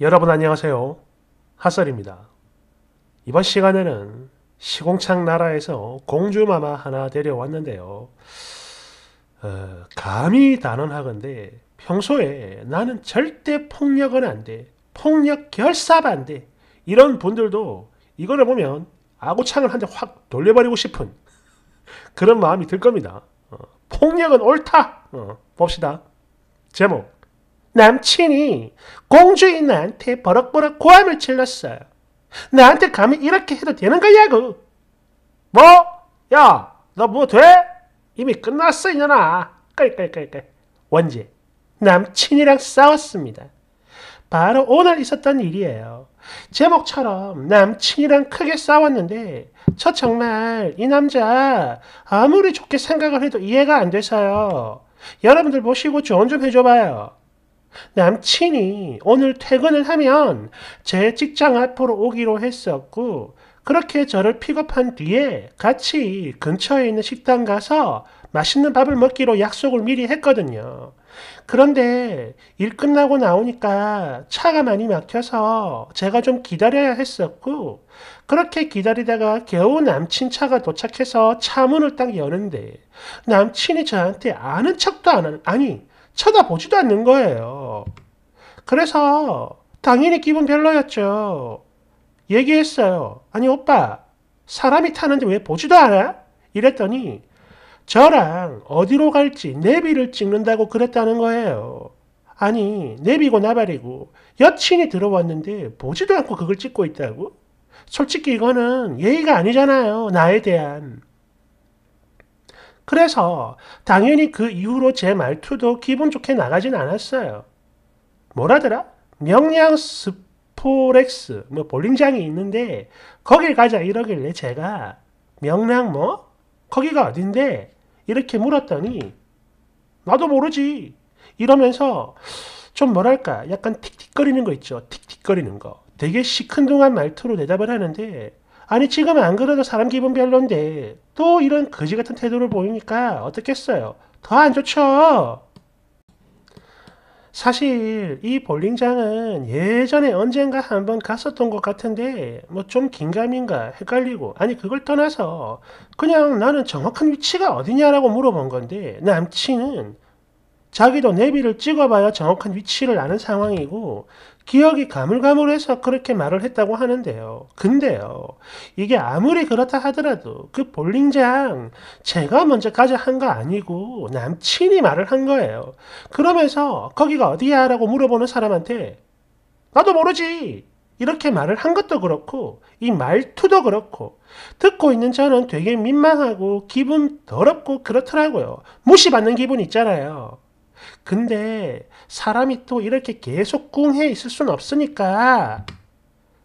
여러분 안녕하세요. 핫설입니다. 이번 시간에는 시공창 나라에서 공주마마 하나 데려왔는데요. 어, 감히 단언하건데 평소에 나는 절대 폭력은 안 돼. 폭력 결사 반대. 이런 분들도 이거를 보면 아구창을 한 대 확 돌려버리고 싶은 그런 마음이 들 겁니다. 어, 폭력은 옳다. 어, 봅시다. 제목 남친이 공주인 나한테 버럭버럭 고함을 질렀어요. 나한테 감히 이렇게 해도 되는 거냐고. 그? 뭐? 야, 너 뭐 돼? 이미 끝났어, 이년아. 깔깔깔깔. 원제, 남친이랑 싸웠습니다. 바로 오늘 있었던 일이에요. 제목처럼 남친이랑 크게 싸웠는데 저 정말 이 남자 아무리 좋게 생각을 해도 이해가 안 돼서요. 여러분들 모시고 조언 좀 해줘봐요. 남친이 오늘 퇴근을 하면 제 직장 앞으로 오기로 했었고 그렇게 저를 픽업한 뒤에 같이 근처에 있는 식당 가서 맛있는 밥을 먹기로 약속을 미리 했거든요. 그런데 일 끝나고 나오니까 차가 많이 막혀서 제가 좀 기다려야 했었고, 그렇게 기다리다가 겨우 남친 차가 도착해서 차 문을 딱 여는데, 남친이 저한테 아는 척도 안, 하는, 아니, 쳐다보지도 않는 거예요. 그래서 당연히 기분 별로였죠. 얘기했어요. 아니 오빠 사람이 타는데 왜 보지도 않아? 이랬더니 저랑 어디로 갈지 내비를 찍는다고 그랬다는 거예요. 아니 내비고 나발이고 여친이 들어왔는데 보지도 않고 그걸 찍고 있다고? 솔직히 이거는 예의가 아니잖아요. 나에 대한. 그래서 당연히 그 이후로 제 말투도 기분 좋게 나가진 않았어요. 뭐라더라? 명량 스포렉스 뭐 볼링장이 있는데 거길 가자 이러길래 제가 명량 뭐? 거기가 어딘데? 이렇게 물었더니 나도 모르지 이러면서 좀 뭐랄까 약간 틱틱거리는 거 있죠 틱틱거리는 거 되게 시큰둥한 말투로 대답을 하는데 아니 지금 안 그래도 사람 기분 별론데 또 이런 거지 같은 태도를 보이니까 어떻겠어요? 더 안 좋죠. 사실 이 볼링장은 예전에 언젠가 한번 갔었던 것 같은데 뭐 좀 긴가민가 헷갈리고 아니 그걸 떠나서 그냥 나는 정확한 위치가 어디냐라고 물어본 건데 남친은 자기도 내비를 찍어봐야 정확한 위치를 아는 상황이고 기억이 가물가물해서 그렇게 말을 했다고 하는데요. 근데요. 이게 아무리 그렇다 하더라도 그 볼링장 제가 먼저 가져한거 아니고 남친이 말을 한 거예요. 그러면서 거기가 어디야? 라고 물어보는 사람한테 나도 모르지! 이렇게 말을 한 것도 그렇고 이 말투도 그렇고 듣고 있는 저는 되게 민망하고 기분 더럽고 그렇더라고요. 무시받는 기분 있잖아요. 근데 사람이 또 이렇게 계속 궁해 있을 수는 없으니까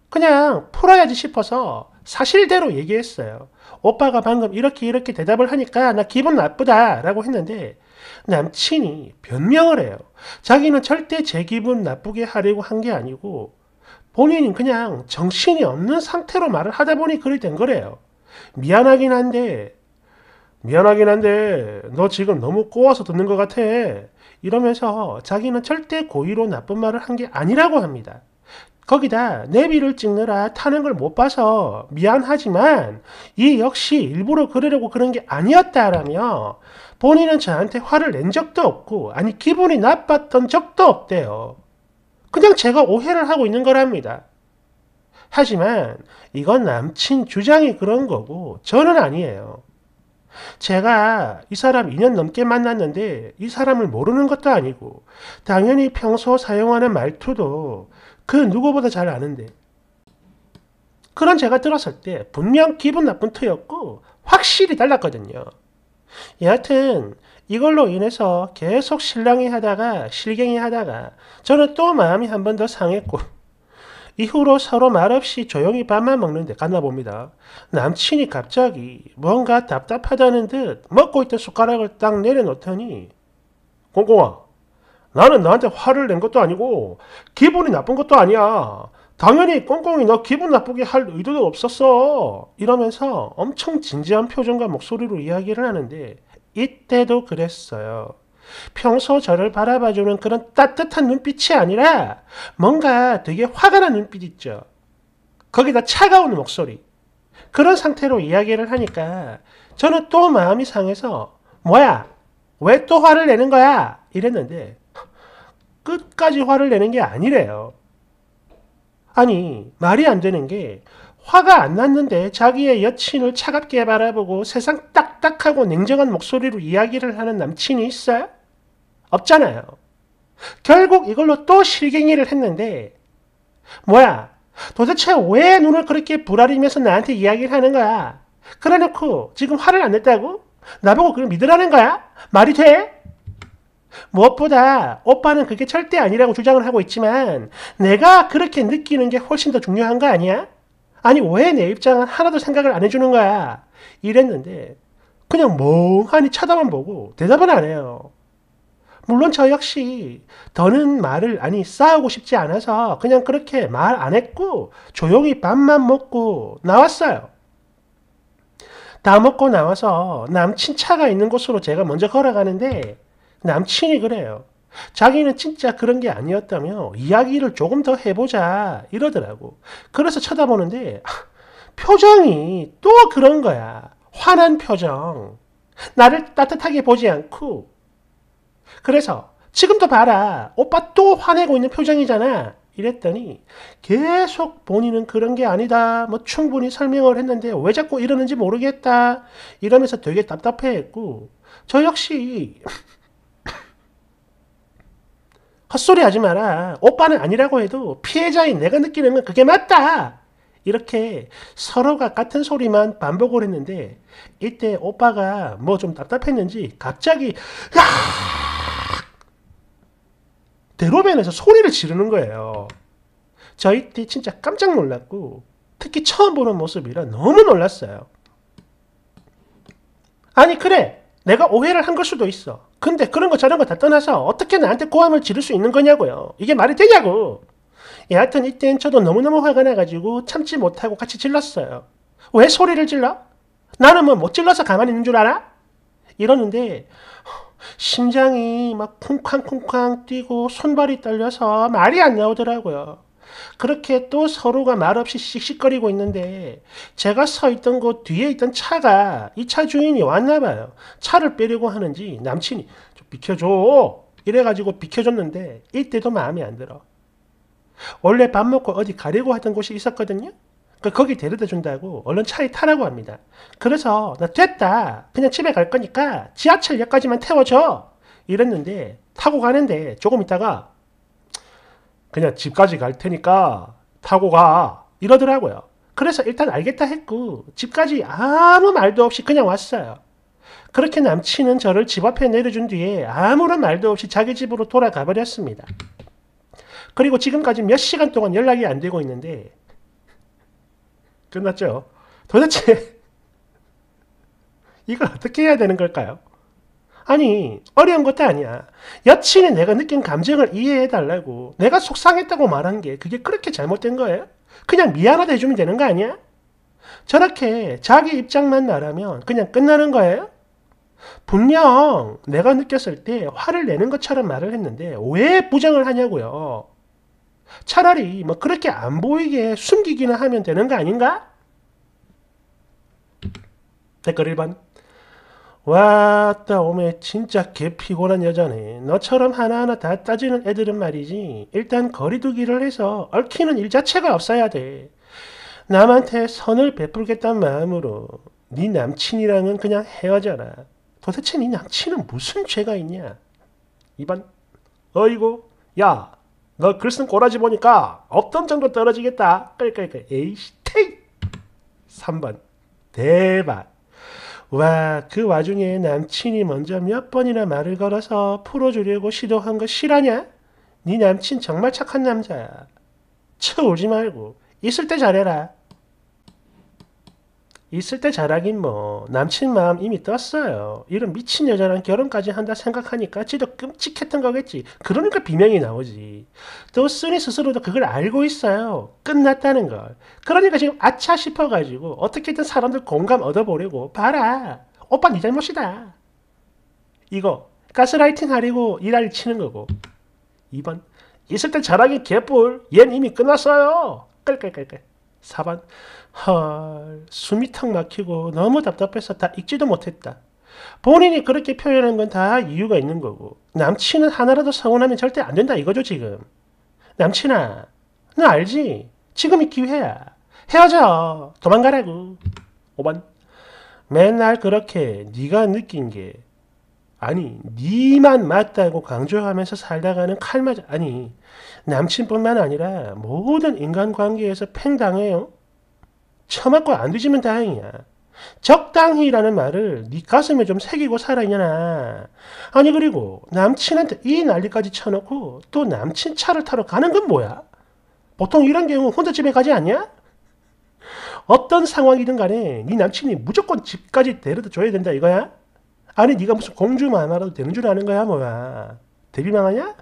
그냥 풀어야지 싶어서 사실대로 얘기했어요. 오빠가 방금 이렇게 이렇게 대답을 하니까 나 기분 나쁘다 라고 했는데 남친이 변명을 해요. 자기는 절대 제 기분 나쁘게 하려고 한 게 아니고 본인이 그냥 정신이 없는 상태로 말을 하다 보니 그리 된 거래요. 미안하긴 한데, 미안하긴 한데, 너 지금 너무 꼬아서 듣는 것 같아. 이러면서 자기는 절대 고의로 나쁜 말을 한 게 아니라고 합니다. 거기다 내비를 찍느라 타는 걸 못 봐서 미안하지만 이 역시 일부러 그러려고 그런 게 아니었다라며 본인은 저한테 화를 낸 적도 없고 아니 기분이 나빴던 적도 없대요. 그냥 제가 오해를 하고 있는 거랍니다. 하지만 이건 남친 주장이 그런 거고 저는 아니에요. 제가 이 사람 2년 넘게 만났는데 이 사람을 모르는 것도 아니고 당연히 평소 사용하는 말투도 그 누구보다 잘 아는데 그런 제가 들었을 때 분명 기분 나쁜 투였고 확실히 달랐거든요. 여하튼 이걸로 인해서 계속 실랑이 하다가 실갱이 하다가 저는 또 마음이 한 번 더 상했고 이후로 서로 말없이 조용히 밥만 먹는데 갔나 봅니다. 남친이 갑자기 뭔가 답답하다는 듯 먹고 있던 숟가락을 딱 내려놓더니 공공아 나는 너한테 화를 낸 것도 아니고 기분이 나쁜 것도 아니야. 당연히 꽁꽁이 너 기분 나쁘게 할 의도도 없었어. 이러면서 엄청 진지한 표정과 목소리로 이야기를 하는데 이때도 그랬어요. 평소 저를 바라봐주는 그런 따뜻한 눈빛이 아니라 뭔가 되게 화가 난 눈빛 있죠. 거기다 차가운 목소리. 그런 상태로 이야기를 하니까 저는 또 마음이 상해서 뭐야? 왜 또 화를 내는 거야? 이랬는데 끝까지 화를 내는 게 아니래요. 아니, 말이 안 되는 게 화가 안 났는데 자기의 여친을 차갑게 바라보고 세상 딱딱하고 냉정한 목소리로 이야기를 하는 남친이 있어요? 없잖아요. 결국 이걸로 또 실갱이를 했는데 뭐야 도대체 왜 눈을 그렇게 부라리면서 나한테 이야기를 하는 거야? 그래놓고 지금 화를 안 냈다고? 나보고 그걸 믿으라는 거야? 말이 돼? 무엇보다 오빠는 그게 절대 아니라고 주장을 하고 있지만 내가 그렇게 느끼는 게 훨씬 더 중요한 거 아니야? 아니 왜 내 입장은 하나도 생각을 안 해주는 거야 이랬는데 그냥 멍하니 쳐다만 보고 대답은 안 해요. 물론 저 역시 더는 말을 아니 싸우고 싶지 않아서 그냥 그렇게 말 안 했고 조용히 밥만 먹고 나왔어요. 다 먹고 나와서 남친 차가 있는 곳으로 제가 먼저 걸어가는데 남친이 그래요. 자기는 진짜 그런 게 아니었다며 이야기를 조금 더 해보자 이러더라고. 그래서 쳐다보는데 아, 표정이 또 그런 거야. 화난 표정. 나를 따뜻하게 보지 않고. 그래서 지금도 봐라. 오빠 또 화내고 있는 표정이잖아. 이랬더니 계속 본인은 그런 게 아니다. 뭐 충분히 설명을 했는데 왜 자꾸 이러는지 모르겠다. 이러면서 되게 답답해했고 저 역시 헛소리 하지 마라. 오빠는 아니라고 해도 피해자인 내가 느끼는 건 그게 맞다. 이렇게 서로가 같은 소리만 반복을 했는데 이때 오빠가 뭐 좀 답답했는지 갑자기 야! 대로변에서 소리를 지르는 거예요. 저희 때 진짜 깜짝 놀랐고 특히 처음 보는 모습이라 너무 놀랐어요. 아니 그래 내가 오해를 한 걸 수도 있어. 근데 그런 거 저런 거 다 떠나서 어떻게 나한테 고함을 지를 수 있는 거냐고요. 이게 말이 되냐고. 예, 여하튼 이땐 저도 너무너무 화가 나가지고 참지 못하고 같이 질렀어요. 왜 소리를 질러? 나는 뭐 못 질러서 가만히 있는 줄 알아? 이러는데 심장이 막 쿵쾅쿵쾅 뛰고 손발이 떨려서 말이 안 나오더라고요. 그렇게 또 서로가 말없이 씩씩거리고 있는데 제가 서 있던 곳 뒤에 있던 차가 이 차 주인이 왔나 봐요. 차를 빼려고 하는지 남친이 좀 비켜줘 이래가지고 비켜줬는데 이때도 마음에 안 들어. 원래 밥 먹고 어디 가려고 하던 곳이 있었거든요. 그 거기 데려다 준다고 얼른 차에 타라고 합니다. 그래서 나 됐다. 그냥 집에 갈 거니까 지하철역까지만 태워줘. 이랬는데 타고 가는데 조금 있다가 그냥 집까지 갈 테니까 타고 가 이러더라고요. 그래서 일단 알겠다 했고 집까지 아무 말도 없이 그냥 왔어요. 그렇게 남친은 저를 집 앞에 내려준 뒤에 아무런 말도 없이 자기 집으로 돌아가 버렸습니다. 그리고 지금까지 몇 시간 동안 연락이 안 되고 있는데 끝났죠? 도대체 이걸 어떻게 해야 되는 걸까요? 아니 어려운 것도 아니야. 여친이 내가 느낀 감정을 이해해달라고 내가 속상했다고 말한 게 그게 그렇게 잘못된 거예요? 그냥 미안하다 해주면 되는 거 아니야? 저렇게 자기 입장만 말하면 그냥 끝나는 거예요? 분명 내가 느꼈을 때 화를 내는 것처럼 말을 했는데 왜 부정을 하냐고요? 차라리 뭐 그렇게 안 보이게 숨기기나 하면 되는 거 아닌가? 댓글 1번 왔다 오메 진짜 개 피곤한 여자네. 너처럼 하나하나 다 따지는 애들은 말이지. 일단 거리두기를 해서 얽히는 일 자체가 없어야 돼. 남한테 선을 베풀겠다는 마음으로 네 남친이랑은 그냥 헤어져라. 도대체 네 남친은 무슨 죄가 있냐? 2번 어이고 야너글쓴 꼬라지 보니까 없던 정도 떨어지겠다. 끌끌끌 에이씨 테이 3번 대박 와, 그 와중에 남친이 먼저 몇 번이나 말을 걸어서 풀어주려고 시도한 거 실하냐? 네 남친 정말 착한 남자야. 쳐 울지 말고 있을 때 잘해라. 있을 때자라긴뭐 남친 마음 이미 떴어요. 이런 미친 여자랑 결혼까지 한다 생각하니까 지도 끔찍했던 거겠지. 그러니까 비명이 나오지. 또 쓰니 스스로도 그걸 알고 있어요. 끝났다는 걸. 그러니까 지금 아차 싶어가지고 어떻게든 사람들 공감 얻어보려고 봐라. 오빠 네 잘못이다. 이거 가스라이팅 하려고 일할 치는 거고 2번 있을 때 잘하기 개뿔 얜 이미 끝났어요. 깔깔깔깔 4번 헐 숨이 턱 막히고 너무 답답해서 다 읽지도 못했다. 본인이 그렇게 표현한 건 다 이유가 있는 거고 남친은 하나라도 서운하면 절대 안 된다 이거죠 지금. 남친아 너 알지? 지금이 기회야. 헤어져 도망가라고. 5번 맨날 그렇게 네가 느낀 게 아니 니만 맞다고 강조하면서 살다가는 칼맞아 아니 남친뿐만 아니라 모든 인간관계에서 팽당해요. 처맞고 안 뒤지면 다행이야. 적당히라는 말을 네 가슴에 좀 새기고 살아있냐 아니 그리고 남친한테 이 난리까지 쳐놓고 또 남친 차를 타러 가는 건 뭐야? 보통 이런 경우 혼자 집에 가지 않냐? 어떤 상황이든 간에 네 남친이 무조건 집까지 데려다 줘야 된다 이거야? 아니 네가 무슨 공주 만화라도 되는 줄 아는 거야 뭐야. 데뷔만 하냐?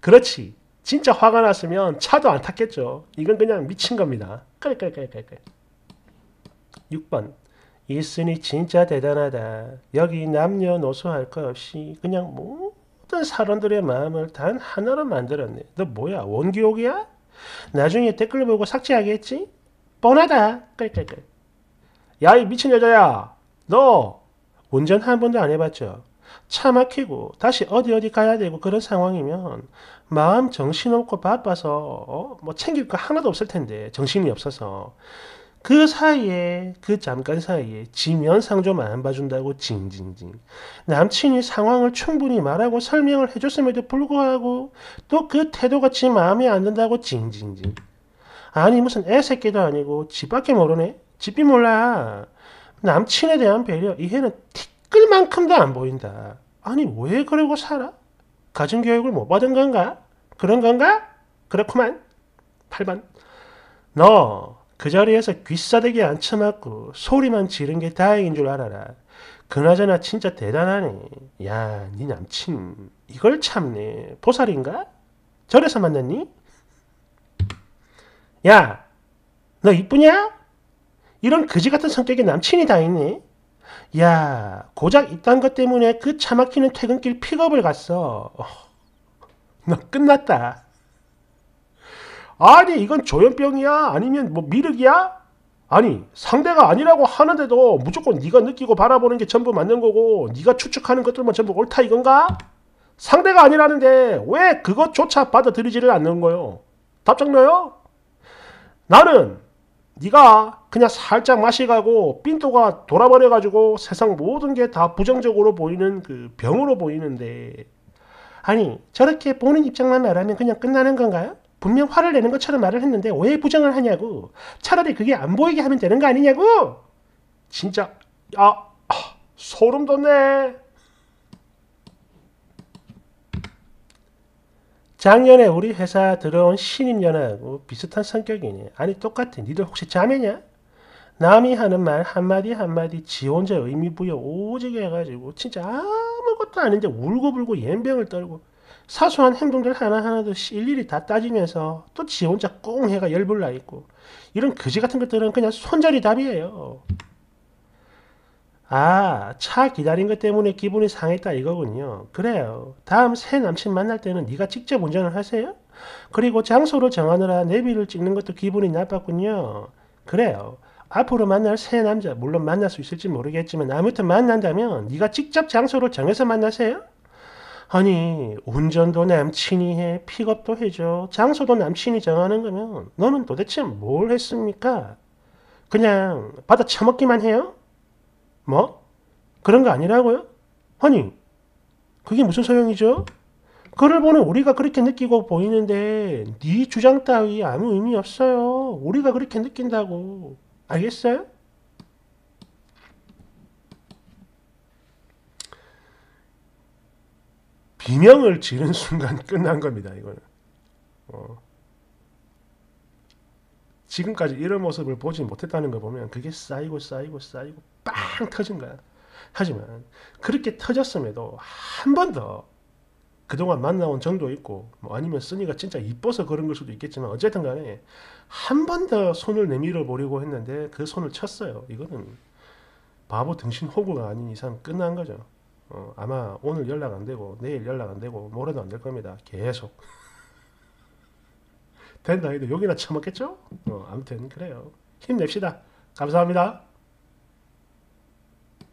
그렇지. 진짜 화가 났으면 차도 안 탔겠죠. 이건 그냥 미친 겁니다. 깔깔깔깔깔. 6번. 이순이 진짜 대단하다. 여기 남녀노소 할것 없이 그냥 모든 사람들의 마음을 단 하나로 만들었네. 너 뭐야? 원기옥이야? 나중에 댓글 보고 삭제하겠지? 뻔하다. 깔깔깔. 야, 이 미친 여자야. 너 운전 한 번도 안 해봤죠. 차 막히고 다시 어디 어디 가야 되고 그런 상황이면 마음 정신없고 바빠서 어? 뭐 챙길 거 하나도 없을 텐데 정신이 없어서 그 사이에 그 잠깐 사이에 지면상 조만안 봐준다고 징징징 남친이 상황을 충분히 말하고 설명을 해줬음에도 불구하고 또 그 태도가 지 마음에 안 든다고 징징징 아니 무슨 애새끼도 아니고 집 밖에 모르네 집이 몰라 남친에 대한 배려, 이해는 티끌만큼도 안 보인다. 아니, 왜 그러고 살아? 가정교육을 못 받은 건가? 그런 건가? 그렇구만. 8번. 너, 그 자리에서 귀싸대기 안 쳐맞고 소리만 지른 게 다행인 줄 알아라. 그나저나 진짜 대단하네. 야, 네 남친 이걸 참네. 보살인가? 절에서 만났니? 야, 너 이쁘냐? 이런 그지 같은 성격의 남친이 다 있니? 야, 고작 이딴 것 때문에 그차 막히는 퇴근길 픽업을 갔어. 어, 너 끝났다. 아니, 이건 조현병이야? 아니면 뭐 미륵이야? 아니, 상대가 아니라고 하는데도 무조건 네가 느끼고 바라보는 게 전부 맞는 거고 네가 추측하는 것들만 전부 옳다 이건가? 상대가 아니라는데 왜 그것조차 받아들이지를 않는 거요? 답장 나요? 나는 네가 그냥 살짝 맛이 가고 빈또가 돌아버려 가지고 세상 모든 게 다 부정적으로 보이는 그 병으로 보이는데 아니 저렇게 보는 입장만 말하면 그냥 끝나는 건가요? 분명 화를 내는 것처럼 말을 했는데 왜 부정을 하냐고 차라리 그게 안 보이게 하면 되는 거 아니냐고 진짜 아, 아 소름 돋네 작년에 우리 회사 들어온 신입연하고 비슷한 성격이니 아니 똑같아 니들 혹시 자매냐? 남이 하는 말 한마디 한마디 지 혼자 의미부여 오지게 해가지고 진짜 아무것도 아닌데 울고불고 옌병을 떨고 사소한 행동들 하나하나도 일일이 다 따지면서 또 지 혼자 꽁 해가 열불나 있고 이런 그지 같은 것들은 그냥 손자리 답이에요. 아, 차 기다린 것 때문에 기분이 상했다 이거군요. 그래요. 다음 새 남친 만날 때는 네가 직접 운전을 하세요? 그리고 장소를 정하느라 내비를 찍는 것도 기분이 나빴군요. 그래요. 앞으로 만날 새 남자, 물론 만날 수 있을지 모르겠지만 아무튼 만난다면 네가 직접 장소를 정해서 만나세요? 아니, 운전도 남친이 해, 픽업도 해줘, 장소도 남친이 정하는 거면 너는 도대체 뭘 했습니까? 그냥 받아 처먹기만 해요? 뭐? 그런 거 아니라고요? 아니, 그게 무슨 소용이죠? 그를 보는 우리가 그렇게 느끼고 보이는데 네 주장 따위 아무 의미 없어요. 우리가 그렇게 느낀다고. 알겠어요? 비명을 지른 순간 끝난 겁니다. 이거는. 어. 지금까지 이런 모습을 보지 못했다는 걸 보면 그게 쌓이고 쌓이고 쌓이고 빵 터진 거야. 하지만 그렇게 터졌음에도 한 번 더 그동안 만나온 정도 있고 뭐 아니면 쓰니가 진짜 이뻐서 그런 걸 수도 있겠지만 어쨌든 간에 한 번 더 손을 내밀어 보려고 했는데 그 손을 쳤어요. 이거는 바보 등신 호구가 아닌 이상 끝난 거죠. 어, 아마 오늘 연락 안 되고 내일 연락 안 되고 모레도 안 될 겁니다. 계속. 된 나이도 나 처먹겠죠? 어, 아무튼 그래요. 힘냅시다. 감사합니다.